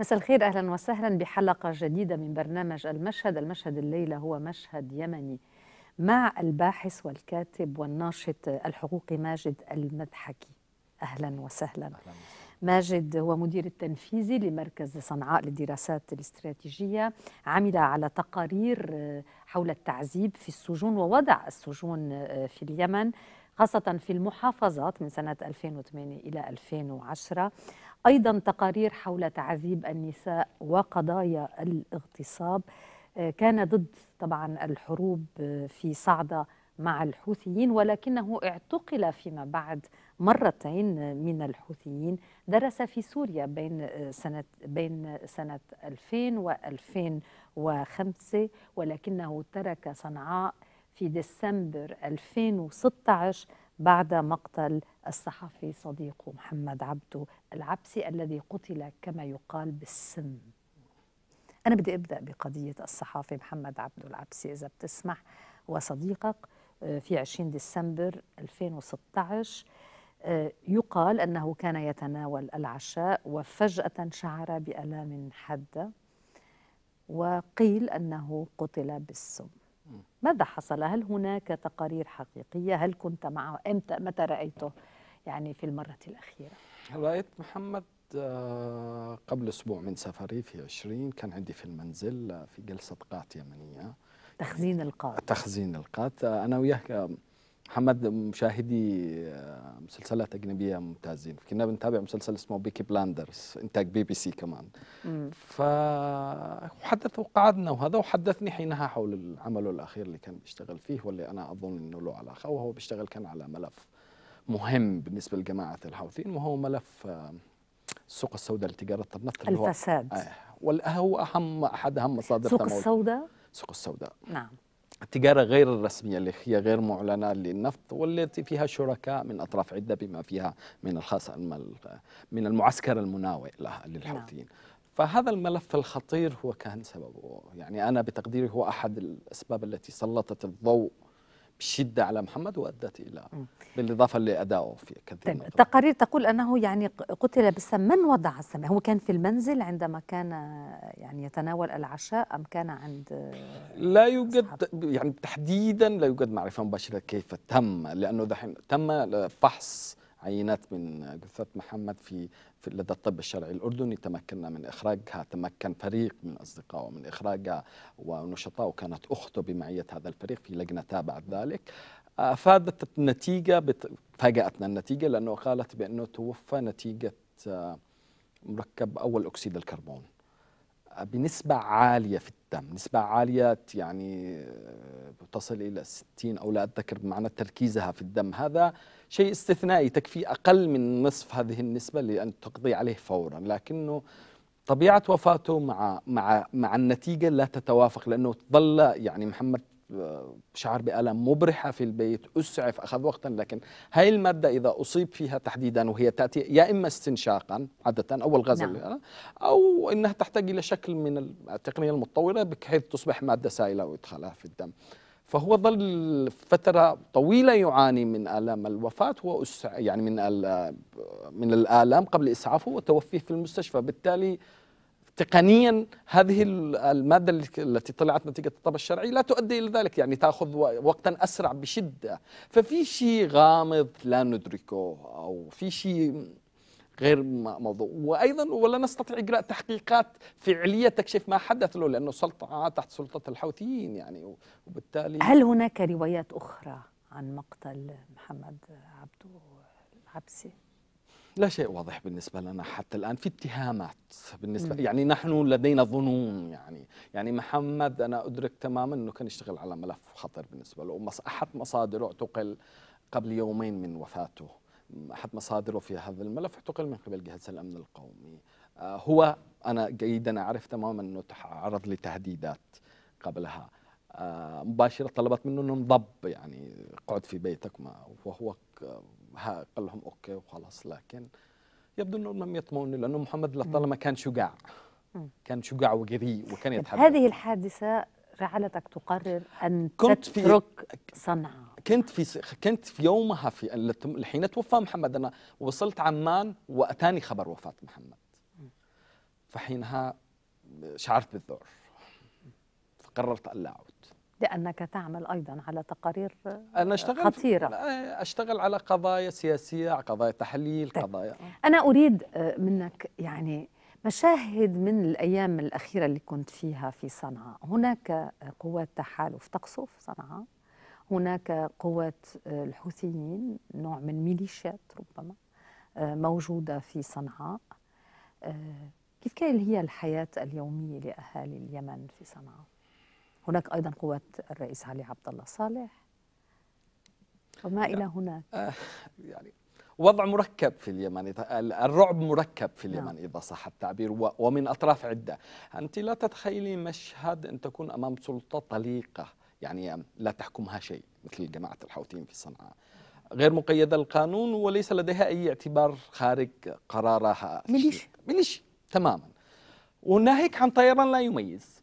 مساء الخير اهلا وسهلا بحلقه جديده من برنامج المشهد، المشهد الليله هو مشهد يمني مع الباحث والكاتب والناشط الحقوقي ماجد المدحكي. اهلا وسهلا. أهلا. ماجد هو مدير التنفيذي لمركز صنعاء للدراسات الاستراتيجيه، عمل على تقارير حول التعذيب في السجون ووضع السجون في اليمن خاصة في المحافظات من سنة 2008 إلى 2010 أيضا تقارير حول تعذيب النساء وقضايا الاغتصاب آه، كان ضد طبعا الحروب آه، في صعدة مع الحوثيين ولكنه اعتقل فيما بعد مرتين من الحوثيين درس في سوريا بين آه، سنة بين سنة 2000 و 2005 ولكنه ترك صنعاء في ديسمبر 2016 بعد مقتل الصحفي صديقه محمد عبده العبسي الذي قتل كما يقال بالسم أنا بدي أبدأ بقضية الصحافي محمد عبده العبسي إذا بتسمح وصديقك آه، في 20 ديسمبر 2016 آه، يقال أنه كان يتناول العشاء وفجأة شعر بألام حادة وقيل أنه قتل بالسم ماذا حصل هل هناك تقارير حقيقية هل كنت معه أمتى متى رأيته يعني في المرة الأخيرة رأيت محمد آه، قبل أسبوع من سفري في 20 كان عندي في المنزل آه، في جلسة قات يمنية تخزين القات تخزين القات أنا وياه آه، محمد مشاهدي آه، مسلسلات أجنبية ممتازين كنا بنتابع مسلسل اسمه بيكي بلاندرز إنتاج بي بي سي كمان فحدثوا وقعدنا وهذا وحدثني حينها حول عمله الأخير اللي كان بيشتغل فيه واللي أنا أظن أنه له علاقة وهو بيشتغل كان على ملف مهم بالنسبة لجماعة الحوثيين وهو ملف آه، السوق السوداء لتجارة النفط الفساد هو, آه، هو أهم أحد أهم مصادر السوق السوداء السوق السوداء نعم التجارة غير الرسمية اللي هي غير معلنة للنفط والتي فيها شركاء من أطراف عدة بما فيها من الخاصة من المعسكر المناوئ لها للحوثيين نعم. فهذا الملف الخطير هو كان سببه يعني أنا بتقديري هو أحد الأسباب التي سلطت الضوء بشده على محمد وادت الى بالاضافه لادائه في كثير طيب، من التقارير تقول انه يعني قتل بالسم من وضع السم هو كان في المنزل عندما كان يعني يتناول العشاء ام كان عند لا يوجد يعني تحديدا لا يوجد معرفه مباشره كيف تم لانه دحين تم فحص عينات من جثة محمد في لدى الطب الشرعي الأردني تمكنا من إخراجها تمكن فريق من أصدقائه من إخراجها ونشطاء وكانت أخته بمعية هذا الفريق في لجنة تابعة ذلك أفادت النتيجة بت... فاجأتنا النتيجة لأنه قالت بأنه توفى نتيجة آه، مركب أول أكسيد الكربون بنسبة عالية في الدم نسبة عالية يعني آه، تصل إلى 60 أو لا أتذكر بمعنى تركيزها في الدم هذا شيء استثنائي تكفي أقل من نصف هذه النسبة لأن تقضي عليه فورا لكنه طبيعة وفاته مع مع مع النتيجة لا تتوافق لأنه ظل يعني محمد شعر بألم مبرحة في البيت أسعف أخذ وقتا لكن هاي المادة إذا أصيب فيها تحديدا وهي تأتي يا إما استنشاقا عادة أو الغزل نعم. أو أنها تحتاج إلى شكل من التقنية المتطورة بحيث تصبح مادة سائلة وإدخالها في الدم فهو ظل فترة طويلة يعاني من آلام الوفاة وأسع يعني من من الآلام قبل إسعافه وتوفيه في المستشفى بالتالي تقنيا هذه المادة التي طلعت نتيجة الطب الشرعي لا تؤدي إلى ذلك يعني تأخذ وقتا أسرع بشدة ففي شيء غامض لا ندركه أو في شيء غير موضوع وايضا ولا نستطيع اجراء تحقيقات فعليه تكشف ما حدث له لانه سلطه تحت سلطه الحوثيين يعني وبالتالي هل هناك روايات اخرى عن مقتل محمد عبده العبسي؟ لا شيء واضح بالنسبة لنا حتى الآن في اتهامات بالنسبة مم. يعني نحن لدينا ظنون يعني يعني محمد أنا أدرك تماما أنه كان يشتغل على ملف خطر بالنسبة له أحد مصادره اعتقل قبل يومين من وفاته أحد مصادره في هذا الملف اعتقل من قبل جهاز الأمن القومي آه هو أنا جيدا أعرف تماما أنه تعرض لتهديدات قبلها آه مباشرة طلبت منه أنه انضب يعني اقعد في بيتك ما وهو حق قال لهم اوكي وخلاص لكن يبدو انه لم يطمئنوا لانه محمد لطالما كان شجاع كان شجاع وجريء وكان طيب، يتحدث هذه الحادثه جعلتك تقرر ان كنت تترك صنعاء كنت في كنت في يومها في حين توفى محمد انا وصلت عمان واتاني خبر وفاه محمد فحينها شعرت بالذعر فقررت الا اعود لأنك تعمل أيضا على تقارير أنا آه، أشتغل خطيرة أشتغل على قضايا سياسية قضايا تحليل طيب. قضايا آه. أنا أريد آه، منك يعني مشاهد من الأيام الأخيرة اللي كنت فيها في صنعاء هناك قوات تحالف تقصف صنعاء هناك قوات الحوثيين نوع من ميليشيات ربما موجودة في صنعاء كيف كان هي الحياة اليومية لأهالي اليمن في صنعاء؟ هناك أيضا قوات الرئيس علي عبد الله صالح وما إلى هناك آه يعني وضع مركب في اليمن الرعب مركب في اليمن نعم. إذا صح التعبير ومن أطراف عدة أنت لا تتخيلي مشهد أن تكون أمام سلطة طليقة يعني لا تحكمها شيء مثل جماعة الحوثيين في صنعاء غير مقيدة القانون وليس لديها أي اعتبار خارج قرارها ميليشيا ميليشيا تماما وناهيك عن طيران لا يميز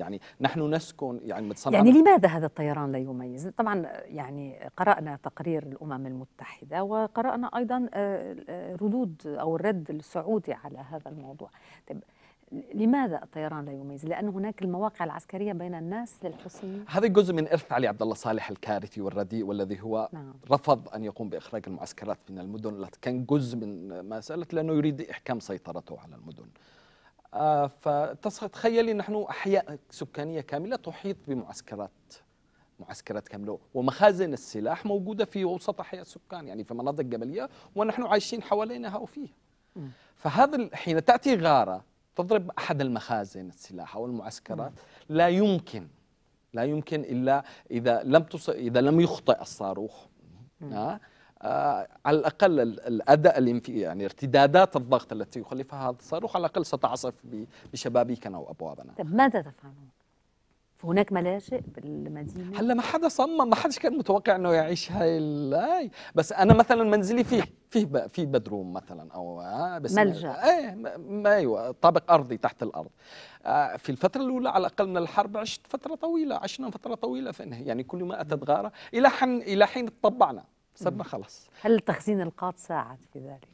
يعني نحن نسكن يعني متصنع يعني لماذا هذا الطيران لا يميز؟ طبعا يعني قرأنا تقرير الأمم المتحدة وقرأنا أيضا آه، آه، ردود أو الرد السعودي على هذا الموضوع طيب لماذا الطيران لا يميز؟ لأن هناك المواقع العسكرية بين الناس للحسين هذا جزء من إرث علي عبد الله صالح الكارثي والرديء والذي هو نعم. رفض أن يقوم بإخراج المعسكرات من المدن كان جزء من مساله لأنه يريد إحكام سيطرته على المدن آه، فتخيلي نحن أحياء سكانية كاملة تحيط بمعسكرات معسكرات كاملة ومخازن السلاح موجودة في وسط أحياء السكان يعني في مناطق جبلية ونحن عايشين حوالينها وفيها فهذا حين تأتي غارة تضرب أحد المخازن السلاح أو المعسكرات لا يمكن لا يمكن إلا إذا لم إذا لم يخطئ الصاروخ آه آه، على الاقل الاداء اللي يعني ارتدادات الضغط التي يخلفها هذا الصاروخ على الاقل ستعصف بشبابيكنا وابوابنا. طيب ماذا تفعلون؟ هناك ملاجئ بالمدينه؟ هلا ما حدا صمم ما حدش كان متوقع انه يعيش هاي اللاي بس انا مثلا منزلي فيه فيه في بدروم مثلا او آه، بس ملجا ايه ايوه طابق ارضي تحت الارض آه، في الفتره الاولى على الاقل من الحرب عشت فتره طويله عشنا فتره طويله يعني كل ما اتت غاره الى حين الى حين تطبعنا صرنا خلاص هل تخزين القاط ساعد في ذلك؟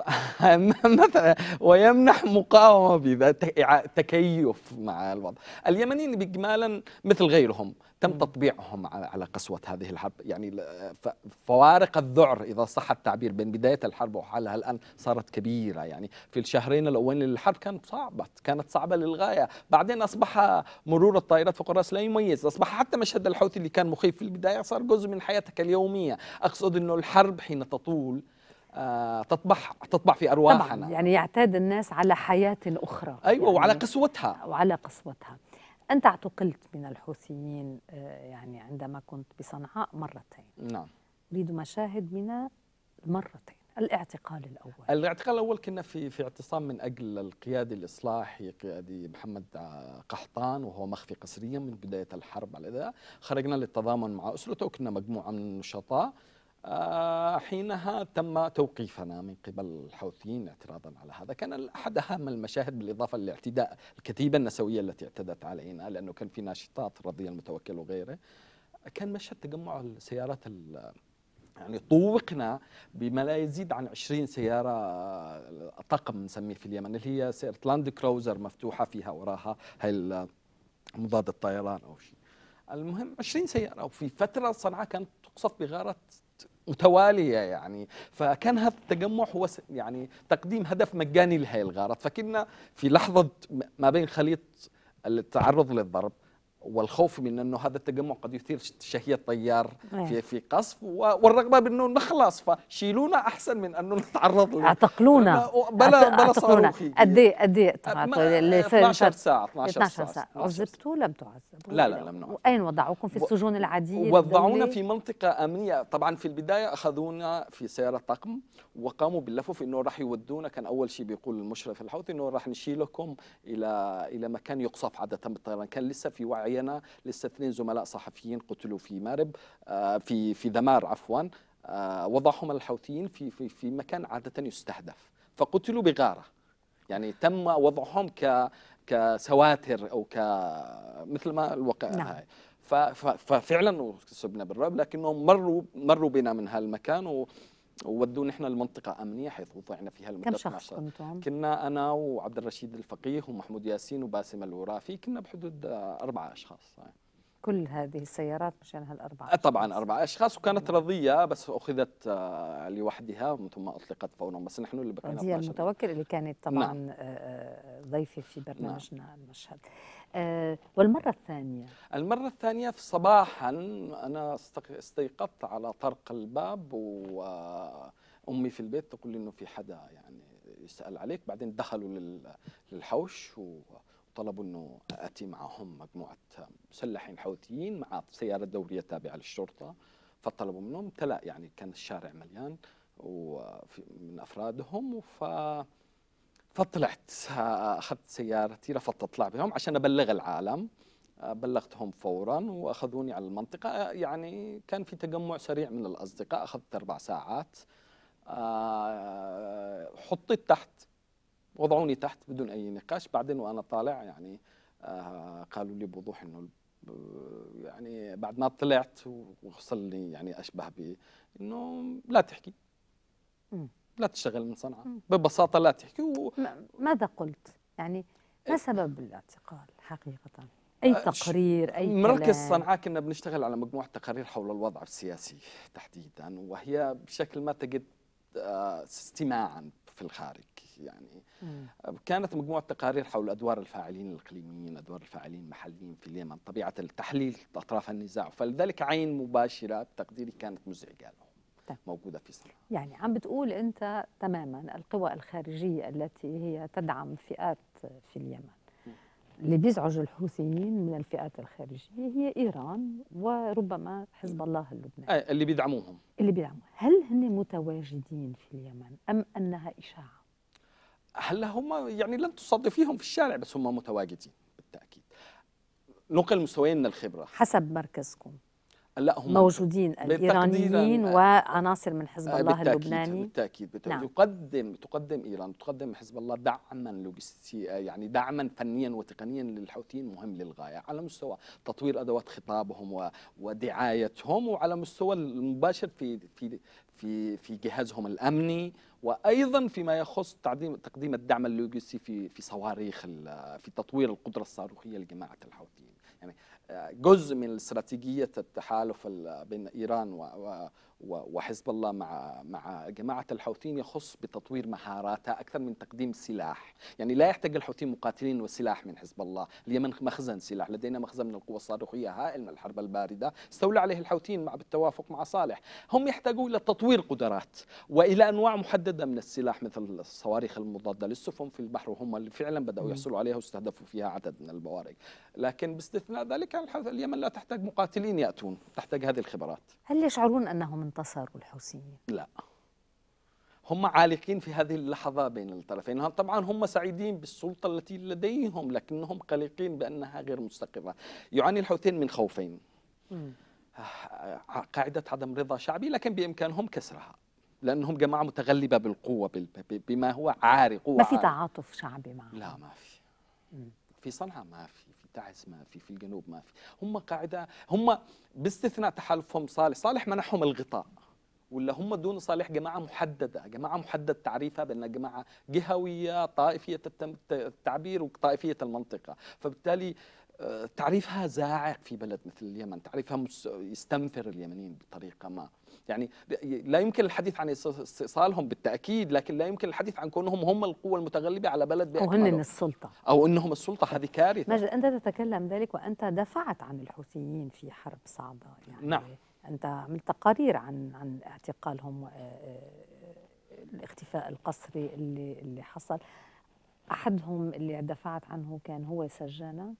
مثلا ويمنح مقاومه تكيف مع الوضع اليمنيين باجمالا مثل غيرهم تم تطبيعهم على قسوه هذه الحرب يعني فوارق الذعر اذا صح التعبير بين بدايه الحرب وحالها الان صارت كبيره يعني في الشهرين الاولين للحرب كانت صعبه كانت صعبه للغايه بعدين اصبح مرور الطائرات فوق الراس لا يميز اصبح حتى مشهد الحوثي اللي كان مخيف في البدايه صار جزء من حياتك اليوميه اقصد انه الحرب حين تطول تطبع آه، تطبع في ارواحنا طبعا يعني يعتاد الناس على حياه اخرى ايوه يعني وعلى قسوتها وعلى قسوتها انت اعتقلت من الحوثيين آه، يعني عندما كنت بصنعاء مرتين نعم اريد مشاهد من المرتين الاعتقال الاول الاعتقال الاول كنا في في اعتصام من اجل القيادي الاصلاحي قيادي محمد آه، قحطان وهو مخفي قسريا من بدايه الحرب على ذا خرجنا للتضامن مع اسرته وكنا مجموعه من النشطاء آه، حينها تم توقيفنا من قبل الحوثيين اعتراضا على هذا كان أحد أهم المشاهد بالإضافة للاعتداء الكتيبة النسوية التي اعتدت علينا لأنه كان في ناشطات رضي المتوكل وغيره كان مشهد تجمع السيارات يعني طوقنا بما لا يزيد عن 20 سيارة طقم نسميه في اليمن اللي هي سيارة لاند كروزر مفتوحة فيها وراها هاي مضاد الطيران أو شيء المهم 20 سيارة وفي فترة صنعاء كانت تقصف بغارات متواليه يعني فكان هذا التجمع هو يعني تقديم هدف مجاني لهذه الغارات فكنا في لحظه ما بين خليط التعرض للضرب والخوف من انه هذا التجمع قد يثير شهيه طيار نعم. في في قصف والرغبه بانه نخلص فشيلونا احسن من انه نتعرض له اعتقلونا بلا بلا صاروخي قد ايه قد ايه 12 ساعه 12 ساعه عذبتوا لم تعذبوا لا لا لم نعذب واين وضعوكم في السجون العاديه وضعونا في منطقه امنيه طبعا في البدايه اخذونا في سياره طقم وقاموا في انه راح يودونا كان اول شيء بيقول المشرف الحوثي انه راح نشيلكم الى الى مكان يقصف عاده بالطيران كان لسه في وعي معينه لسه اثنين زملاء صحفيين قتلوا في مارب آه، في في دمار عفوا آه، وضعهم الحوثيين في في في مكان عاده يستهدف فقتلوا بغاره يعني تم وضعهم ك كسواتر او ك مثل ما الواقع نعم. هاي ففعلا اصبنا بالرعب لكنهم مروا مروا بنا من هالمكان و وودونا احنا لمنطقة أمنية حيث وضعنا فيها المدة كم شخص كنتم؟ كنا أنا وعبد الرشيد الفقيه ومحمود ياسين وباسم الورافي كنا بحدود أربعة أشخاص آه. كل هذه السيارات مشان يعني هالأربعة آه، طبعا أربعة أشخاص وكانت رضية بس أخذت آه، لوحدها ومن ثم أطلقت فورا بس نحن اللي بقينا رضية المتوكل اللي كانت طبعا نعم. ضيفة في نعم. برنامجنا نعم. المشهد آه، والمرة الثانية المرة الثانية في صباحا أنا استيقظت على طرق الباب وأمي في البيت تقول لي أنه في حدا يعني يسأل عليك بعدين دخلوا للحوش وطلبوا أنه أتي معهم مجموعة مسلحين حوثيين مع سيارة دورية تابعة للشرطة فطلبوا منهم تلا يعني كان الشارع مليان ومن أفرادهم ف فطلعت اخذت سيارتي رفضت اطلع بهم عشان ابلغ العالم آه، بلغتهم فورا واخذوني على المنطقه آه، يعني كان في تجمع سريع من الاصدقاء اخذت اربع ساعات آه، حطيت تحت وضعوني تحت بدون اي نقاش بعدين وانا طالع يعني قالوا لي بوضوح انه يعني بعد ما طلعت وصلني يعني اشبه ب انه لا تحكي لا تشتغل من صنعاء ببساطه لا تحكي و... ماذا قلت يعني ما إيه. سبب الاعتقال حقيقه اي آه، تقرير اي مركز صنعاء كنا بنشتغل على مجموعه تقارير حول الوضع السياسي تحديدا وهي بشكل ما تجد آه، استماعا في الخارج يعني كانت مجموعه تقارير حول ادوار الفاعلين الاقليميين، ادوار الفاعلين المحليين في اليمن، طبيعه التحليل اطراف النزاع، فلذلك عين مباشره بتقديري كانت مزعجه له. موجوده في صنعاء يعني عم بتقول انت تماما القوى الخارجيه التي هي تدعم فئات في اليمن اللي بيزعج الحوثيين من الفئات الخارجيه هي ايران وربما حزب الله اللبناني اللي بيدعموهم اللي بيدعموهم هل هن متواجدين في اليمن ام انها اشاعه هلا هم يعني لن تصادفيهم في الشارع بس هم متواجدين بالتاكيد نقل مستويين من الخبره حسب مركزكم لا هم موجودين الايرانيين وعناصر من حزب الله اللبناني بالتاكيد, بالتأكيد نعم. يقدم تقدم ايران تقدم حزب الله دعما لوجستي يعني دعما فنيا وتقنيا للحوثيين مهم للغايه على مستوى تطوير ادوات خطابهم ودعايتهم وعلى مستوى المباشر في في في في جهازهم الامني وايضا فيما يخص تعديم تقديم الدعم اللوجستي في في صواريخ في تطوير القدره الصاروخيه لجماعه الحوثيين يعني آه, جزء من استراتيجيه التحالف بين ايران وحزب الله مع مع جماعه الحوثيين يخص بتطوير مهاراتها اكثر من تقديم سلاح، يعني لا يحتاج الحوثيين مقاتلين وسلاح من حزب الله، اليمن مخزن سلاح، لدينا مخزن من القوى الصاروخيه هائل من الحرب البارده، استولى عليه الحوثيين مع بالتوافق مع صالح، هم يحتاجون الى تطوير قدرات والى انواع محدده من السلاح مثل الصواريخ المضاده للسفن في البحر وهم اللي فعلا بداوا يحصلوا عليها واستهدفوا فيها عدد من البوارج، لكن باستثناء ذلك اليمن لا تحتاج مقاتلين ياتون، تحتاج هذه الخبرات. هل يشعرون انهم انتصروا الحوثيين لا هم عالقين في هذه اللحظة بين الطرفين طبعا هم سعيدين بالسلطة التي لديهم لكنهم قلقين بأنها غير مستقرة يعاني الحوثيين من خوفين قاعدة عدم رضا شعبي لكن بإمكانهم كسرها لأنهم جماعة متغلبة بالقوة بما هو عارق ما في تعاطف شعبي معهم لا ما في في صنعاء ما في تعس ما في في الجنوب ما في هم قاعدة هم باستثناء تحالفهم صالح صالح منحهم الغطاء ولا هم دون صالح جماعة محددة جماعة محدد تعريفها بأنها جماعة جهوية طائفية التعبير وطائفية المنطقة فبالتالي آه، تعريفها زاعق في بلد مثل اليمن تعريفها يستنفر اليمنيين بطريقة ما يعني لا يمكن الحديث عن استئصالهم بالتاكيد لكن لا يمكن الحديث عن كونهم هم القوه المتغلبه على بلد او هن السلطه او انهم السلطه هذه كارثه مجد انت تتكلم ذلك وانت دفعت عن الحوثيين في حرب صعبه يعني نعم انت عملت تقارير عن عن اعتقالهم آه، آه، الاختفاء القسري اللي اللي حصل احدهم اللي دفعت عنه كان هو سجانك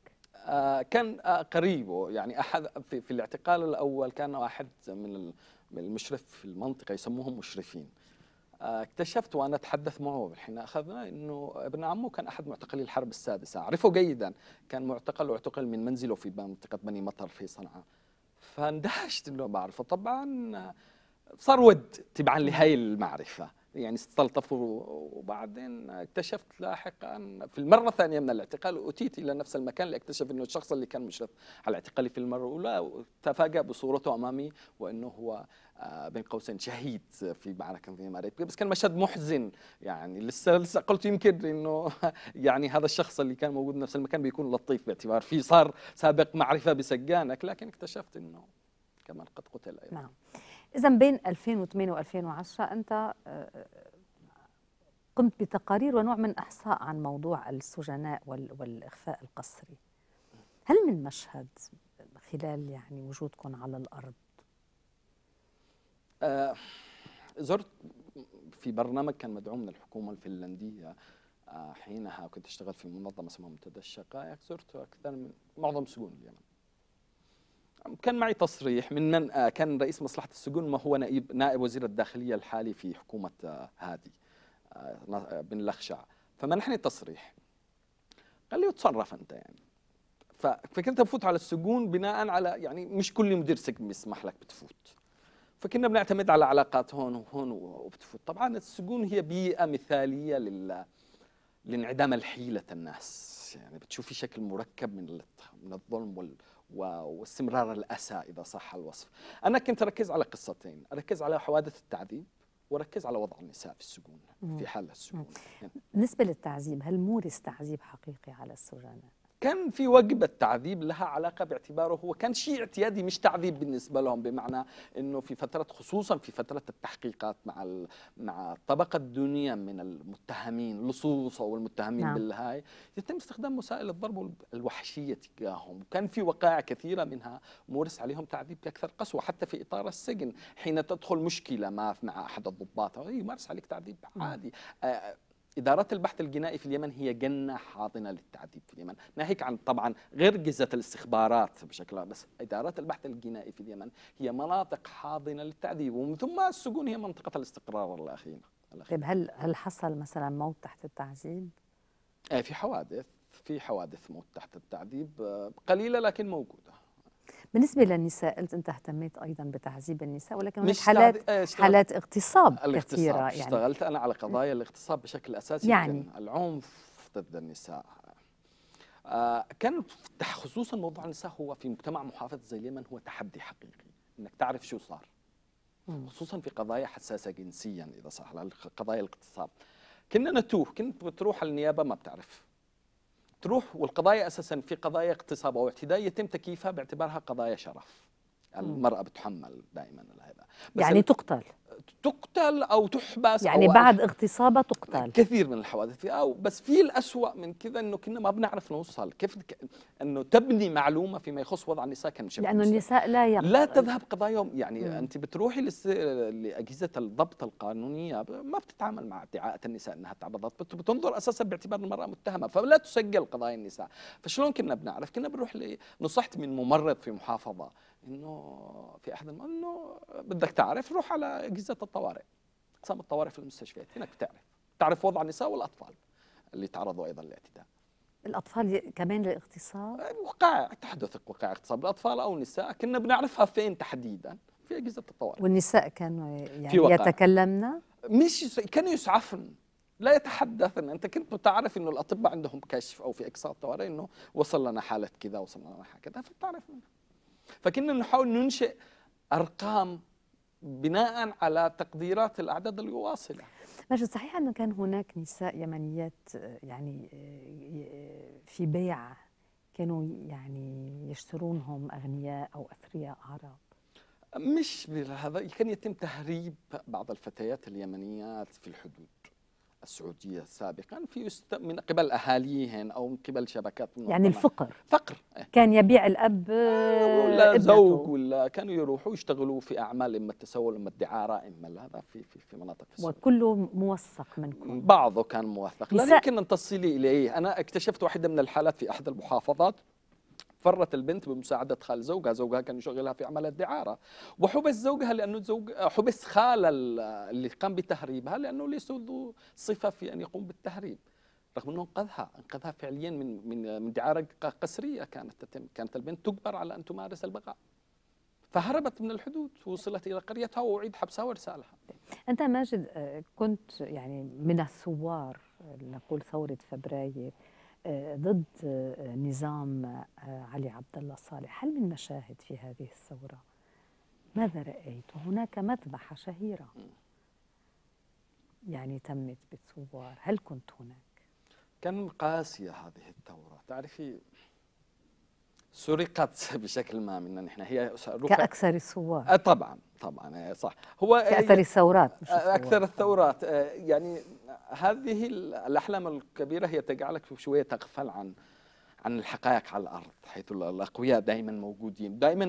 آه، كان قريبه يعني احد في, في الاعتقال الاول كان احد من المشرف في المنطقة يسموهم مشرفين آه، اكتشفت وانا اتحدث معه حين اخذنا انه ابن عمه كان احد معتقلي الحرب السادسه اعرفه جيدا كان معتقل واعتقل من منزله في منطقه بني مطر في صنعاء فاندهشت انه بعرفه طبعا صار ود تبعا لهي المعرفه يعني استلطفه وبعدين اكتشفت لاحقا في المره الثانيه من الاعتقال اتيت الى نفس المكان لاكتشف انه الشخص اللي كان مشرف على اعتقالي في المره الاولى تفاجا بصورته امامي وانه هو آه، بين قوسين شهيد في معركه في ماريتبي بس كان مشهد محزن يعني لسه لسه قلت يمكن انه يعني هذا الشخص اللي كان موجود نفس المكان بيكون لطيف باعتبار في صار سابق معرفه بسجانك لكن اكتشفت انه كمان قد قتل ايضا نعم. إذا بين 2008 و2010 أنت آه، آه، قمت بتقارير ونوع من إحصاء عن موضوع السجناء والإخفاء القسري هل من مشهد خلال يعني وجودكم على الأرض؟ آه زرت في برنامج كان مدعوم من الحكومة الفنلندية آه حينها كنت اشتغل في منظمة اسمها منتدى الشقائق زرت أكثر من معظم سجون اليمن كان معي تصريح من من آه، كان رئيس مصلحة السجون ما هو نائب نائب وزير الداخلية الحالي في حكومة آه، هادي آه، بن لخشع فمنحني تصريح قال لي اتصرف أنت يعني فكنت بفوت على السجون بناء على يعني مش كل مدير سجن بيسمح لك بتفوت فكنا بنعتمد على علاقات هون وهون وبتفوت طبعا السجون هي بيئة مثالية لل لانعدام الحيلة الناس يعني بتشوفي شكل مركب من من الظلم وال واستمرار الأسى إذا صح الوصف أنا كنت أركز على قصتين أركز على حوادث التعذيب وركز على وضع النساء في السجون في حال السجون بالنسبة للتعذيب هل مورس تعذيب حقيقي على السجناء؟ كان في وجبة تعذيب لها علاقة باعتباره هو كان شيء اعتيادي مش تعذيب بالنسبة لهم بمعنى انه في فترة خصوصا في فترة التحقيقات مع مع الطبقة الدنيا من المتهمين أو المتهمين نعم. بالهاي يتم استخدام وسائل الضرب الوحشية تجاههم وكان في وقائع كثيرة منها مورس عليهم تعذيب بأكثر قسوة حتى في إطار السجن حين تدخل مشكلة ما مع أحد الضباط يمارس عليك تعذيب نعم. عادي آه، إدارات البحث الجنائي في اليمن هي جنة حاضنة للتعذيب في اليمن ناهيك عن طبعا غير جزة الاستخبارات بشكل عام بس إدارات البحث الجنائي في اليمن هي مناطق حاضنة للتعذيب ومن ثم السجون هي منطقة الاستقرار الأخيرة طيب هل هل حصل مثلا موت تحت التعذيب؟ آه، في حوادث في حوادث موت تحت التعذيب آه، قليلة لكن موجودة بالنسبه للنساء قلت انت اهتميت ايضا بتعذيب النساء ولكن هناك حالات اه حالات اغتصاب, كثيره يعني اشتغلت انا على قضايا إيه. الاغتصاب بشكل اساسي يعني العنف ضد النساء آه، كان خصوصا موضوع النساء هو في مجتمع محافظ زي اليمن هو تحدي حقيقي انك تعرف شو صار خصوصا في قضايا حساسه جنسيا اذا صح قضايا الاغتصاب كنا نتوه كنت بتروح النيابه ما بتعرف تروح والقضايا اساسا في قضايا اغتصاب او اعتداء يتم تكييفها باعتبارها قضايا شرف المرأة بتحمل دائما لهذا يعني تقتل تقتل او تحبس يعني أو بعد اغتصابها تقتل كثير من الحوادث او بس في الأسوأ من كذا انه كنا ما بنعرف نوصل كيف انه تبني معلومه فيما يخص وضع النساء كان شبه لانه النساء لا يق... لا تذهب قضايا يعني مم. انت بتروحي لاجهزه الضبط القانونيه ما بتتعامل مع ادعاءات النساء انها تعرضت بتنظر اساسا باعتبار المراه متهمه فلا تسجل قضايا النساء فشلون كنا بنعرف كنا بنروح ل... نصحت من ممرض في محافظه انه في احد المرات انه بدك تعرف روح على اجهزه الطوارئ اقسام الطوارئ في المستشفيات هناك بتعرف تعرف وضع النساء والاطفال اللي تعرضوا ايضا للاعتداء الاطفال كمان لاغتصاب آه، وقائع تحدث وقائع اغتصاب الاطفال او النساء كنا بنعرفها فين تحديدا في اجهزه الطوارئ والنساء كانوا يعني يتكلمن مش كانوا يسعفن لا يتحدثن انت كنت بتعرف انه الاطباء عندهم كشف او في اقصاء الطوارئ انه وصل لنا حاله كذا وصل لنا حاله كذا فبتعرف منها فكنا نحاول ننشئ أرقام بناء على تقديرات الأعداد الواصلة ماجد صحيح أنه كان هناك نساء يمنيات يعني في بيع كانوا يعني يشترونهم أغنياء أو أثرياء عرب مش بهذا كان يتم تهريب بعض الفتيات اليمنيات في الحدود السعودية سابقا في من قبل أهاليهن أو من قبل شبكات من يعني الفقر فقر إيه. كان يبيع الأب آه، ولا زوج ولا كانوا يروحوا يشتغلوا في أعمال إما التسول إما الدعارة إما هذا في في, في مناطق في السعودية وكله موثق منكم بعضه كان موثق لا يمكن أن تصلي إليه أنا اكتشفت واحدة من الحالات في أحد المحافظات فرت البنت بمساعدة خال زوجها زوجها كان يشغلها في عمل الدعارة وحبس زوجها لأنه زوج حبس خال اللي قام بتهريبها لأنه ليس ذو صفة في أن يقوم بالتهريب رغم انه انقذها انقذها فعليا من من من دعاره قسريه كانت تتم كانت البنت تجبر على ان تمارس البقاء فهربت من الحدود وصلت الى قريتها واعيد حبسها وارسالها انت ماجد آه، كنت يعني من الثوار نقول ثوره فبراير ضد آه، نظام آه، علي عبد الله صالح هل من مشاهد في هذه الثورة ماذا رأيت هناك مذبحة شهيرة يعني تمت بالثوار هل كنت هناك كان قاسية هذه الثورة تعرفي سرقت بشكل ما منا نحن هي كأكثر الثوار آه، طبعا طبعا إيه، صح هو كأكثر الثورات مش الثورات. أكثر الثورات يعني هذه الأحلام الكبيرة هي تجعلك شوية تغفل عن عن الحقائق على الارض حيث الاقوياء دائما موجودين دائما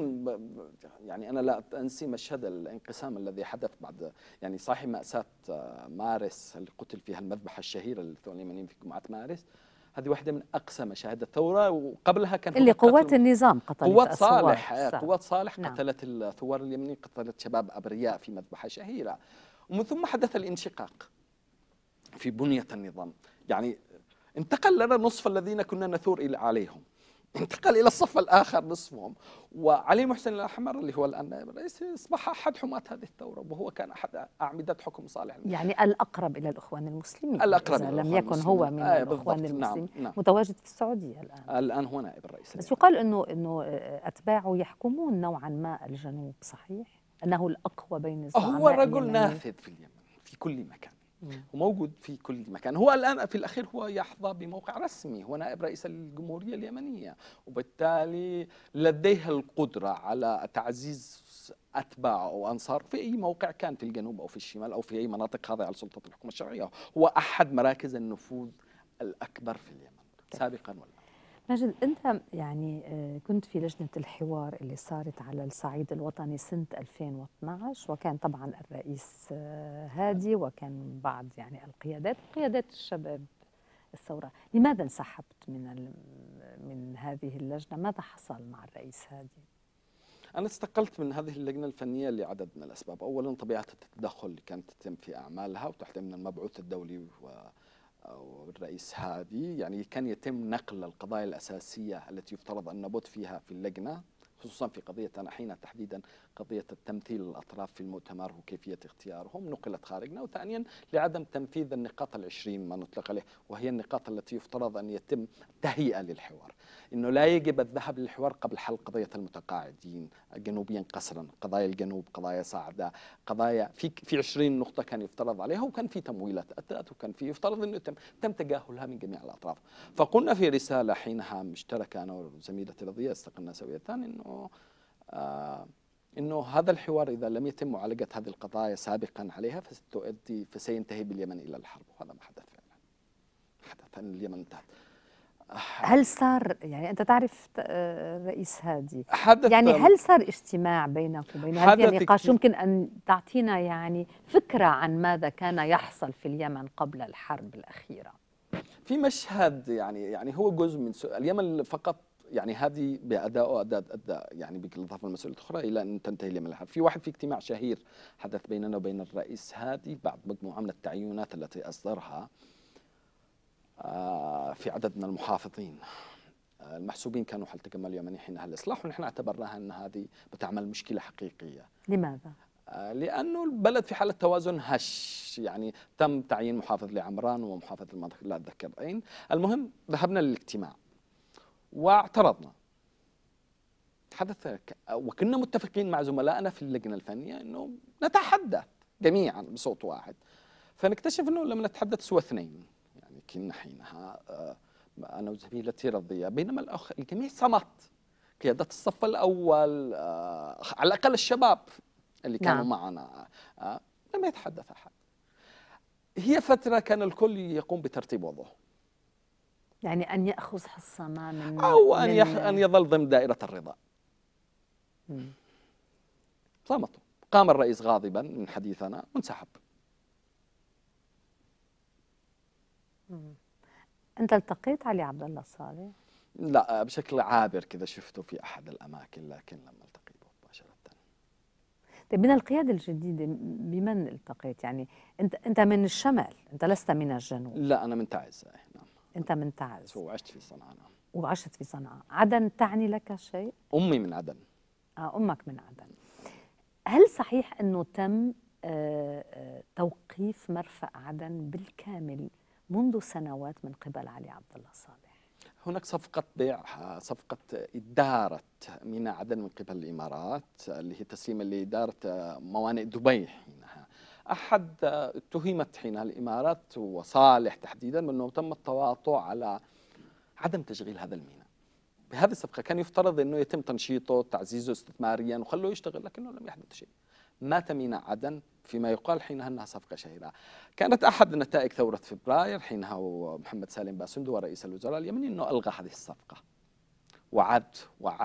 يعني انا لا انسي مشهد الانقسام الذي حدث بعد يعني صاحب ماساه آه، مارس اللي قتل فيها المذبحه الشهيره للثلاثمانيين في جمعه مارس هذه واحده من اقسى مشاهد الثوره وقبلها كان اللي قوات النظام قتلت قوات صالح آه، قوات صالح نعم. قتلت الثوار اليمنيين قتلت شباب ابرياء في مذبحه شهيره ومن ثم حدث الانشقاق في بنية النظام يعني انتقل لنا نصف الذين كنا نثور عليهم انتقل إلى الصف الآخر نصفهم وعلي محسن الأحمر اللي هو الآن نائب الرئيس أصبح أحد حماة هذه الثورة وهو كان أحد أعمدة حكم صالح المسلمين. يعني الأقرب إلى الإخوان المسلمين الأقرب إذا لم يكن المسلمين. هو من آه الإخوان نعم، المسلمين نعم. نعم. متواجد في السعودية الآن الآن هو نائب الرئيس بس يقال أنه أنه أتباعه يحكمون نوعا ما الجنوب صحيح؟ أنه الأقوى بين الزعماء هو رجل نافذ في اليمن في كل مكان وموجود في كل مكان هو الآن في الأخير هو يحظى بموقع رسمي هو نائب رئيس الجمهورية اليمنية وبالتالي لديه القدرة على تعزيز أتباعه أو أنصار في أي موقع كان في الجنوب أو في الشمال أو في أي مناطق خاضعة لسلطة الحكومة الشرعية هو أحد مراكز النفوذ الأكبر في اليمن طيب. سابقا والآن ماجد أنت يعني آه، كنت في لجنة الحوار اللي صارت على الصعيد الوطني سنة 2012 وكان طبعا الرئيس آه، هادي وكان بعض يعني القيادات قيادات الشباب الثورة لماذا انسحبت من من هذه اللجنة ماذا حصل مع الرئيس هادي أنا استقلت من هذه اللجنة الفنية لعدد من الأسباب أولا طبيعة التدخل اللي كانت تتم في أعمالها وتحت من المبعوث الدولي و أو الرئيس هادي يعني كان يتم نقل القضايا الأساسية التي يفترض أن نبت فيها في اللجنة خصوصا في قضية أنا حين تحديدا قضية التمثيل الأطراف في المؤتمر وكيفية اختيارهم نقلت خارجنا وثانيا لعدم تنفيذ النقاط العشرين ما نطلق عليه وهي النقاط التي يفترض أن يتم تهيئة للحوار أنه لا يجب الذهاب للحوار قبل حل قضية المتقاعدين جنوبيا قسرا قضايا الجنوب قضايا صعدة قضايا في في 20 نقطة كان يفترض عليها وكان في تمويلات أتت وكان في يفترض أنه تم تم تجاهلها من جميع الأطراف فقلنا في رسالة حينها مشتركة أنا وزميلتي رضية استقلنا سوية أنه آه انه هذا الحوار اذا لم يتم معالجه هذه القضايا سابقا عليها فستؤدي فسينتهي باليمن الى الحرب وهذا ما حدث فعلا. حدث ان اليمن انتهت. هل صار يعني انت تعرف الرئيس آه، هادي حدث يعني هل صار اجتماع بينك وبين هذا النقاش يمكن ان تعطينا يعني فكره عن ماذا كان يحصل في اليمن قبل الحرب الاخيره في مشهد يعني يعني هو جزء من اليمن فقط يعني هذه بادائه اداء اداء يعني بالاضافه المسؤوليه الاخرى الى ان تنتهي الملحه، في واحد في اجتماع شهير حدث بيننا وبين الرئيس هادي بعد مجموعه من التعيينات التي اصدرها آه، في عدد من المحافظين آه، المحسوبين كانوا حل تجمع اليمني يعني حينها الإصلاح ونحن اعتبرناها أن هذه بتعمل مشكلة حقيقية لماذا؟ آه، لأنه البلد في حالة توازن هش يعني تم تعيين محافظ لعمران ومحافظ المنطقة لا أتذكر أين المهم ذهبنا للاجتماع واعترضنا تحدث وكنا متفقين مع زملائنا في اللجنة الفنية أنه نتحدث جميعا بصوت واحد فنكتشف أنه لم نتحدث سوى اثنين يعني كنا حينها آه، أنا وزميلتي رضية بينما الأخ الجميع صمت قيادة الصف الأول آه، على الأقل الشباب اللي كانوا نعم. معنا آه، لم يتحدث أحد هي فترة كان الكل يقوم بترتيب وضعه يعني أن يأخذ حصة ما من أو أن, من يح... أن يظل ضمن دائرة الرضا مم. صمتوا قام الرئيس غاضبا من حديثنا وانسحب أنت التقيت علي عبد الله الصالح؟ لا بشكل عابر كذا شفته في أحد الأماكن لكن لم التقي به مباشرة طيب من القيادة الجديدة بمن التقيت؟ يعني أنت أنت من الشمال أنت لست من الجنوب لا أنا من تعز أنت من تعز وعشت في صنعاء نعم. وعشت في صنعاء عدن تعني لك شيء؟ أمي من عدن آه أمك من عدن هل صحيح أنه تم آه، آه، توقيف مرفأ عدن بالكامل منذ سنوات من قبل علي عبد الله صالح هناك صفقة بيع صفقة إدارة ميناء عدن من قبل الإمارات اللي هي تسليما لإدارة موانئ دبي أحد اتهمت حين الإمارات وصالح تحديدا بأنه تم التواطؤ على عدم تشغيل هذا الميناء بهذه الصفقة كان يفترض أنه يتم تنشيطه تعزيزه استثماريا وخلوه يشتغل لكنه لم يحدث شيء مات ميناء عدن فيما يقال حينها أنها صفقة شهيرة كانت أحد نتائج ثورة فبراير حينها محمد سالم باسندو ورئيس الوزراء اليمني أنه ألغى هذه الصفقة وعد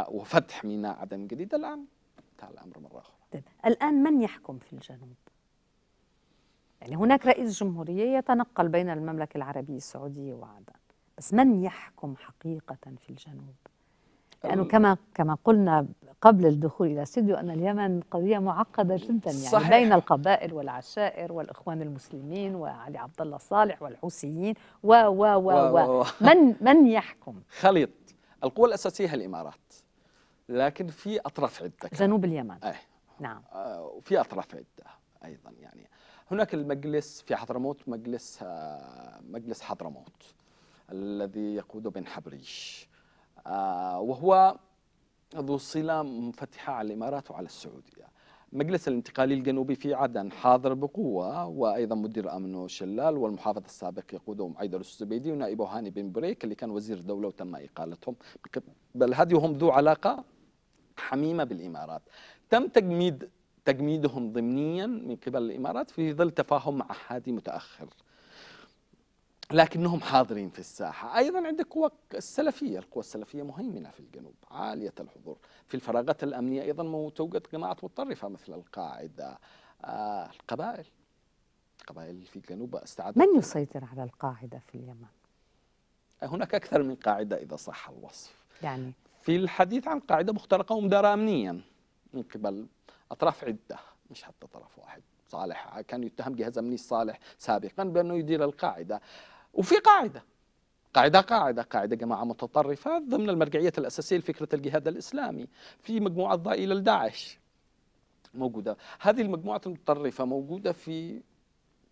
وفتح ميناء عدن جديد الآن انتهى الأمر مرة أخرى طيب، الآن من يحكم في الجنوب؟ يعني هناك رئيس جمهورية يتنقل بين المملكة العربية السعودية وعدن بس من يحكم حقيقة في الجنوب؟ لأنه كما كما قلنا قبل الدخول إلى استديو أن اليمن قضية معقدة جدا يعني صحيح. بين القبائل والعشائر والإخوان المسلمين وعلي عبد الله صالح والحوثيين و و و و من من يحكم؟ خليط القوة الأساسية هي الإمارات لكن في أطراف عدة جنوب اليمن أيه. نعم وفي آه، أطراف عدة ايضا يعني هناك المجلس في حضرموت مجلس آه، مجلس حضرموت الذي يقود بن حبريش آه، وهو ذو صله منفتحه على الامارات وعلى السعوديه مجلس الانتقالي الجنوبي في عدن حاضر بقوة وأيضا مدير أمنه شلال والمحافظ السابق يقودهم عيدر السبيدي ونائبه هاني بن بريك اللي كان وزير الدولة وتم إقالتهم بل هذه هم ذو علاقة حميمة بالإمارات تم تجميد تجميدهم ضمنيا من قبل الإمارات في ظل تفاهم حادي متأخر لكنهم حاضرين في الساحة أيضا عندك قوى السلفية القوى السلفية مهيمنة في الجنوب عالية الحضور في الفراغات الأمنية أيضا توجد جماعات متطرفة مثل القاعدة آه القبائل القبائل في الجنوب استعدت من يسيطر على القاعدة في اليمن؟ هناك أكثر من قاعدة إذا صح الوصف يعني في الحديث عن قاعدة مخترقة ومدارة أمنيا من قبل أطراف عدة مش حتى طرف واحد صالح كان يتهم جهاز أمني الصالح سابقا بأنه يدير القاعدة وفي قاعدة قاعدة قاعدة قاعدة جماعة متطرفة ضمن المرجعية الأساسية لفكرة الجهاد الإسلامي في مجموعة ضئيلة لداعش موجودة هذه المجموعة المتطرفة موجودة في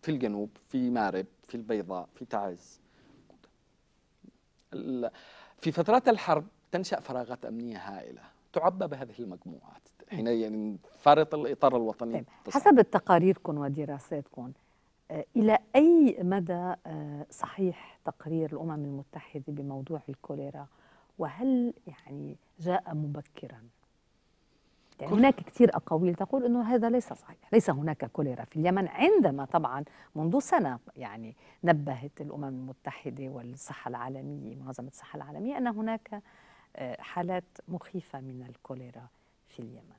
في الجنوب في مارب في البيضاء في تعز في فترات الحرب تنشأ فراغات أمنية هائلة تعبى بهذه المجموعات حين يعني فارط الإطار الوطني طيب. حسب تقاريركم ودراساتكم آه، إلى أي مدى آه، صحيح تقرير الأمم المتحدة بموضوع الكوليرا وهل يعني جاء مبكرا يعني هناك كثير أقاويل تقول أنه هذا ليس صحيح ليس هناك كوليرا في اليمن عندما طبعا منذ سنة يعني نبهت الأمم المتحدة والصحة العالمية منظمة الصحة العالمية أن هناك آه، حالات مخيفة من الكوليرا في اليمن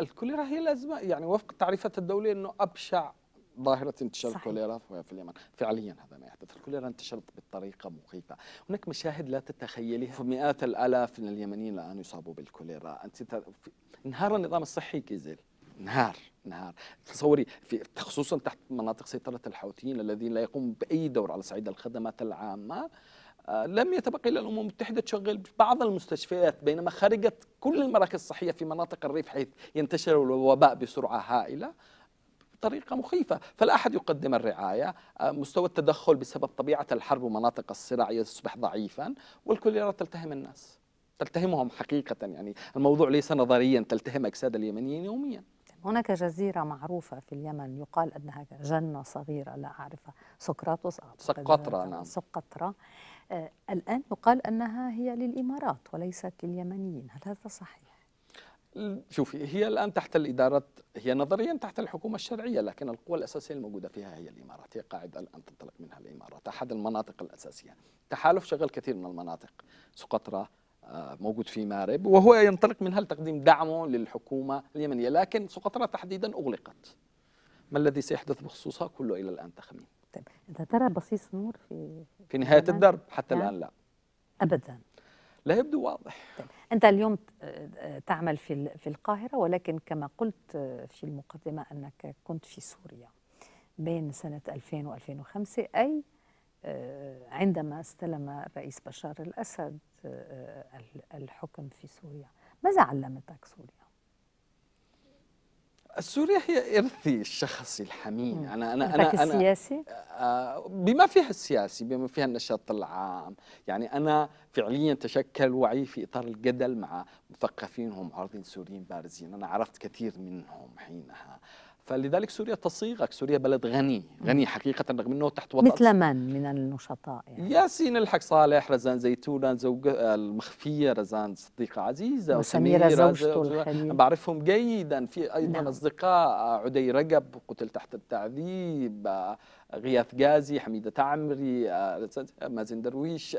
الكوليرا هي الأزمة يعني وفق التعريفات الدولية أنه أبشع ظاهرة انتشار الكوليرا في اليمن فعليا هذا ما يحدث الكوليرا انتشرت بطريقة مخيفة هناك مشاهد لا تتخيليها مئات الآلاف من اليمنيين الآن يصابوا بالكوليرا أنت انهار النظام الصحي كيزيل انهار انهار تصوري في خصوصا تحت مناطق سيطرة الحوثيين الذين لا يقوم بأي دور على صعيد الخدمات العامة آه، لم يتبقى إلا الأمم المتحدة تشغل بعض المستشفيات بينما خرجت كل المراكز الصحية في مناطق الريف حيث ينتشر الوباء بسرعة هائلة بطريقة مخيفة فلا أحد يقدم الرعاية آه، مستوى التدخل بسبب طبيعة الحرب ومناطق الصراع يصبح ضعيفا والكل يرى تلتهم الناس تلتهمهم حقيقة يعني الموضوع ليس نظريا تلتهم أجساد اليمنيين يوميا هناك جزيرة معروفة في اليمن يقال أنها جنة صغيرة لا أعرفها سقراطس سقطرة نعم سقطرة آه، الآن يقال أنها هي للإمارات وليست لليمنيين هل هذا صحيح؟ شوفي هي الآن تحت الإدارة هي نظريا تحت الحكومة الشرعية لكن القوى الأساسية الموجودة فيها هي الإمارات هي قاعدة الآن تنطلق منها الإمارات أحد المناطق الأساسية تحالف شغل كثير من المناطق سقطرى آه، موجود في مارب وهو ينطلق منها لتقديم دعمه للحكومة اليمنية لكن سقطرى تحديدا أغلقت ما الذي سيحدث بخصوصها كله إلى الآن تخمين طيب انت ترى بصيص نور في في نهايه الدرب حتى الان لا ابدا لا يبدو واضح طيب. انت اليوم تعمل في في القاهره ولكن كما قلت في المقدمه انك كنت في سوريا بين سنه 2000 و2005 اي آه، عندما استلم الرئيس بشار الاسد آه، الحكم في سوريا ماذا علمتك سوريا السورية هي إرثي الشخصي الحميم أنا أنا أنا أنا السياسي آه، بما فيها السياسي بما فيها النشاط العام يعني أنا فعليا تشكل وعي في إطار الجدل مع مثقفين هم عارضين سوريين بارزين أنا عرفت كثير منهم حينها فلذلك سوريا تصيغك سوريا بلد غني غني حقيقة رغم أنه تحت وطأ مثل من من النشطاء يعني ياسين الحق صالح رزان زيتونة زوجة المخفية رزان صديقة عزيزة وسميرة زوجته الخليل بعرفهم جيدا في أيضا نعم. أصدقاء عدي رقب قتل تحت التعذيب غياث غازي حميدة تعمري مازن درويش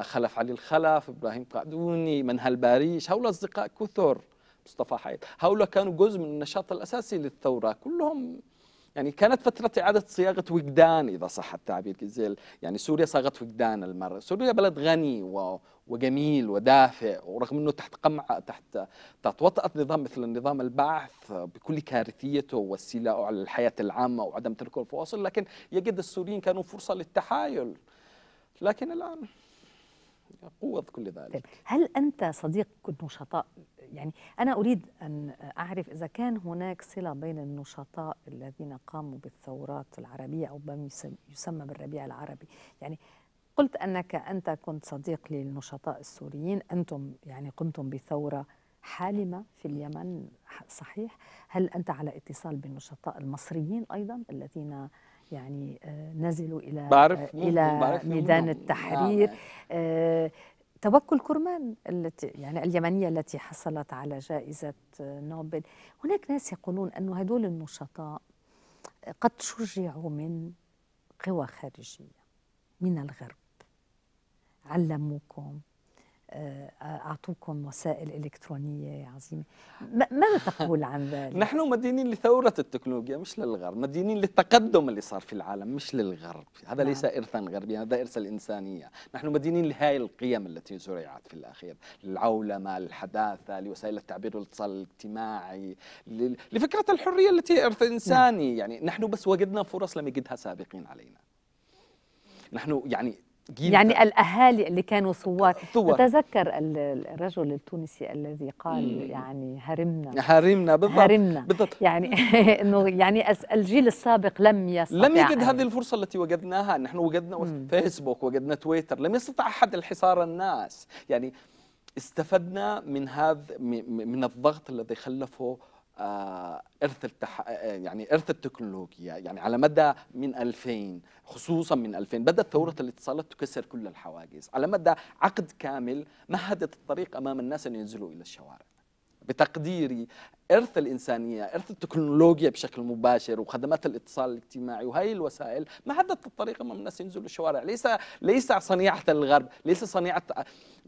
خلف علي الخلف إبراهيم قعدوني منهل باريش هؤلاء أصدقاء كثر مصطفى حائط هؤلاء كانوا جزء من النشاط الأساسي للثورة كلهم يعني كانت فترة إعادة صياغة وجدان إذا صح التعبير كزيل يعني سوريا صاغت وجدان المرة سوريا بلد غني و... وجميل ودافئ ورغم أنه تحت قمع تحت تحت وطأة نظام مثل النظام البعث بكل كارثيته واستيلاءه على الحياة العامة وعدم تركه الفواصل لكن يجد السوريين كانوا فرصة للتحايل لكن الآن قوة كل ذلك طيب. هل أنت صديق النشطاء يعني أنا أريد أن أعرف إذا كان هناك صلة بين النشطاء الذين قاموا بالثورات العربية أو ما يسمى بالربيع العربي يعني قلت أنك أنت كنت صديق للنشطاء السوريين أنتم يعني قمتم بثورة حالمة في اليمن صحيح هل أنت على اتصال بالنشطاء المصريين أيضا الذين يعني آه، نزلوا إلى بعرف آه، إلى بعرف ميدان التحرير نعم. آه، توكل كرمان التي يعني اليمنية التي حصلت على جائزة نوبل هناك ناس يقولون أن هدول النشطاء قد شجعوا من قوى خارجية من الغرب علموكم آه، أعطوكم وسائل إلكترونية عظيمة ماذا تقول عن ذلك؟ نحن مدينين لثورة التكنولوجيا مش للغرب مدينين للتقدم اللي صار في العالم مش للغرب هذا نعم. ليس إرثا غربيا هذا إرث الإنسانية نحن مدينين لهاي القيم التي زرعت في الأخير للعولمة للحداثة لوسائل التعبير والاتصال الاجتماعي لفكرة الحرية التي إرث إنساني نعم. يعني نحن بس وجدنا فرص لم يجدها سابقين علينا نحن يعني يعني الأهالي اللي كانوا ثوار تتذكر الرجل التونسي الذي قال يعني هرمنا هرمنا بالضبط هرمنا بالضبط يعني انه يعني الجيل السابق لم يستطع لم يجد هذه الفرصة التي وجدناها نحن وجدنا فيسبوك وجدنا تويتر لم يستطع أحد الحصار الناس يعني استفدنا من هذا من الضغط الذي خلفه آه، ارث التح... آه، يعني ارث التكنولوجيا يعني على مدى من 2000 خصوصا من 2000 بدات ثوره الاتصالات تكسر كل الحواجز على مدى عقد كامل مهدت الطريق امام الناس ان ينزلوا الى الشوارع بتقديري إرث الإنسانية إرث التكنولوجيا بشكل مباشر وخدمات الاتصال الاجتماعي وهي الوسائل ما حددت الطريقة ما الناس ينزلوا الشوارع ليس ليس صنيعة الغرب ليس صنيعة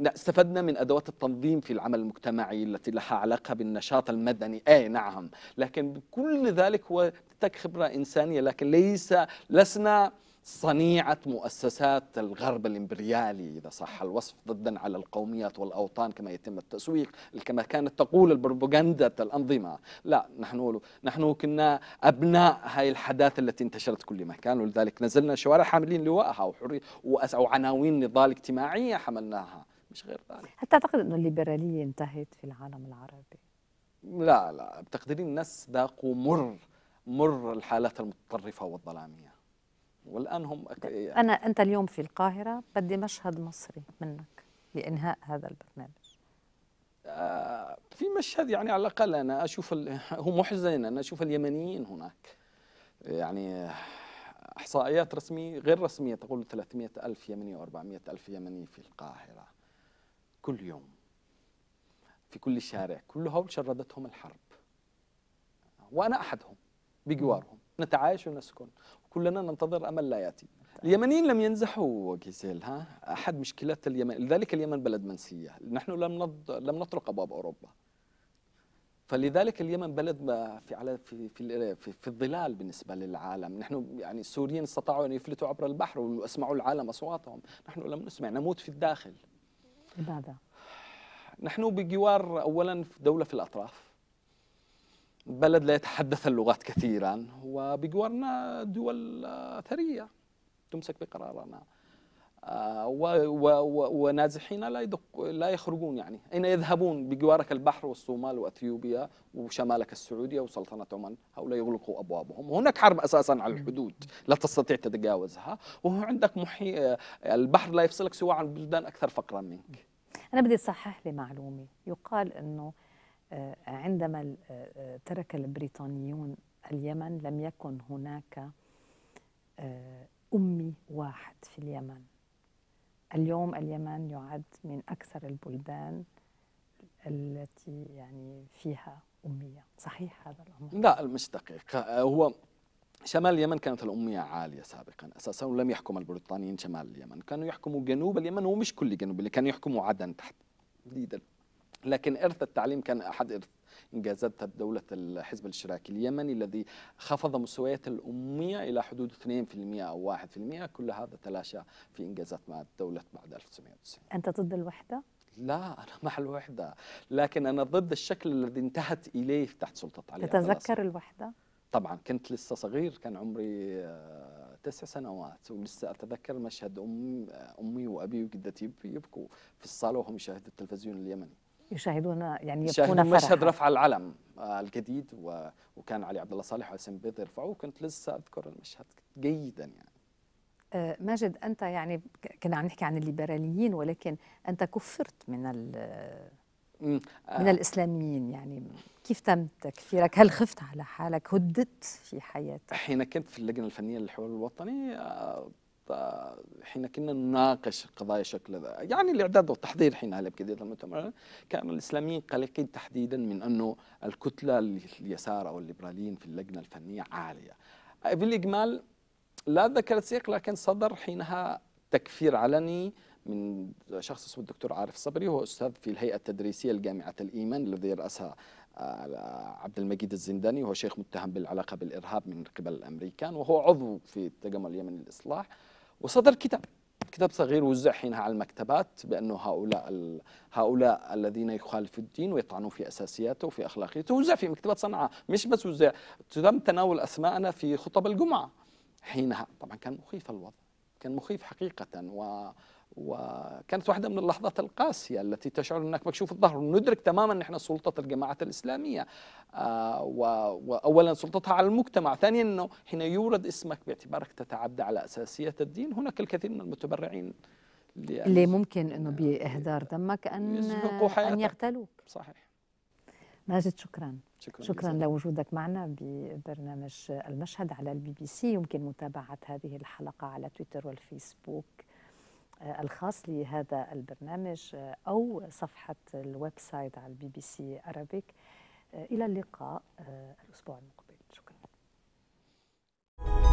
استفدنا من أدوات التنظيم في العمل المجتمعي التي لها علاقة بالنشاط المدني أي نعم لكن كل ذلك هو تك خبرة إنسانية لكن ليس لسنا صنيعة مؤسسات الغرب الإمبريالي إذا صح الوصف ضدا على القوميات والأوطان كما يتم التسويق كما كانت تقول البروباغندا الأنظمة لا نحن نحن كنا أبناء هاي الحداثة التي انتشرت كل مكان ولذلك نزلنا الشوارع حاملين لواءها وحرية أو عناوين نضال اجتماعية حملناها مش غير ذلك هل تعتقد أن الليبرالية انتهت في العالم العربي؟ لا لا بتقدرين الناس ذاقوا مر مر الحالات المتطرفة والظلامية والان هم يعني انا انت اليوم في القاهره بدي مشهد مصري منك لانهاء هذا البرنامج آه في مشهد يعني على الاقل انا اشوف هو محزن انا اشوف اليمنيين هناك يعني احصائيات رسميه غير رسميه تقول 300 الف يمني و400 الف يمني في القاهره كل يوم في كل شارع كل هول شردتهم الحرب وانا احدهم بجوارهم نتعايش ونسكن كلنا ننتظر أمل لا يأتي طيب. اليمنيين لم ينزحوا جيزيل ها أحد مشكلات اليمن لذلك اليمن بلد منسية نحن لم نض... لم نطرق أبواب أوروبا فلذلك اليمن بلد في على في في في, في الظلال بالنسبه للعالم، نحن يعني السوريين استطاعوا ان يفلتوا عبر البحر واسمعوا العالم اصواتهم، نحن لم نسمع نموت في الداخل. لماذا؟ نحن بجوار اولا دوله في الاطراف بلد لا يتحدث اللغات كثيرا وبجوارنا دول ثرية تمسك بقرارنا آه، ونازحين لا يدق لا يخرجون يعني اين يذهبون بجوارك البحر والصومال واثيوبيا وشمالك السعوديه وسلطنه عمان هؤلاء يغلقوا ابوابهم وهناك حرب اساسا على الحدود لا تستطيع تتجاوزها وهو عندك محي آه، البحر لا يفصلك سوى عن بلدان اكثر فقرا منك انا بدي اصحح لي معلومه يقال انه آه، عندما آه، آه، ترك البريطانيون اليمن لم يكن هناك أمي واحد في اليمن اليوم اليمن يعد من أكثر البلدان التي يعني فيها أمية صحيح هذا الأمر؟ لا مش دقيق هو شمال اليمن كانت الأمية عالية سابقا أساسا ولم يحكم البريطانيين شمال اليمن كانوا يحكموا جنوب اليمن ومش كل جنوب اللي كانوا يحكموا عدن تحت لكن إرث التعليم كان أحد إرث إنجازات دولة الحزب الاشتراكي اليمني الذي خفض مستويات الأمية إلى حدود 2% أو 1% كل هذا تلاشى في إنجازات مع الدولة بعد 1990 أنت ضد الوحدة؟ لا أنا مع الوحدة لكن أنا ضد الشكل الذي انتهت إليه تحت سلطة علي تتذكر الوحدة؟ طبعا كنت لسه صغير كان عمري آه، تسع سنوات ولسه اتذكر مشهد ام آه، امي وابي وجدتي يبكوا في الصاله وهم يشاهدوا التلفزيون اليمني يشاهدون يعني يبقون فرحا مشهد رفع العلم آه، الجديد وكان علي عبد الله صالح وحسين بيض يرفعوه كنت لسه اذكر المشهد جيدا يعني آه، ماجد انت يعني كنا عم نحكي عن الليبراليين ولكن انت كفرت من من آه. الاسلاميين يعني كيف تم تكفيرك؟ هل خفت على حالك؟ هددت في حياتك؟ حين كنت في اللجنه الفنيه للحوار الوطني حين كنا نناقش قضايا شكل يعني الاعداد والتحضير حين على بدايه المؤتمر كان الاسلاميين قلقين تحديدا من انه الكتله اليسار او الليبراليين في اللجنه الفنيه عاليه بالاجمال لا ذكرت سياق لكن صدر حينها تكفير علني من شخص اسمه الدكتور عارف صبري هو استاذ في الهيئه التدريسيه لجامعه الايمان الذي يراسها آه، عبد المجيد الزنداني وهو شيخ متهم بالعلاقه بالارهاب من قبل الامريكان وهو عضو في التجمع اليمني للاصلاح وصدر كتاب كتاب صغير وزع حينها على المكتبات بانه هؤلاء هؤلاء الذين يخالفوا الدين ويطعنوا في اساسياته وفي اخلاقيته وزع في مكتبات صنعاء مش بس وزع تم تناول اسماءنا في خطب الجمعه حينها طبعا كان مخيف الوضع كان مخيف حقيقه و وكانت واحدة من اللحظات القاسية التي تشعر أنك مكشوف الظهر ندرك تماما نحن سلطة الجماعة الإسلامية آه، وأولا سلطتها على المجتمع ثانيا أنه حين يورد اسمك باعتبارك تتعدى على أساسية الدين هناك الكثير من المتبرعين اللي ممكن أنه بإهدار آه، دمك أن, أن يغتالوك صحيح ماجد شكرا شكرا, شكرا لوجودك معنا ببرنامج المشهد على البي بي سي يمكن متابعة هذه الحلقة على تويتر والفيسبوك الخاص لهذا البرنامج آه، أو صفحة الويب سايت على البي بي سي أرابيك آه، إلى اللقاء آه، الأسبوع المقبل شكرا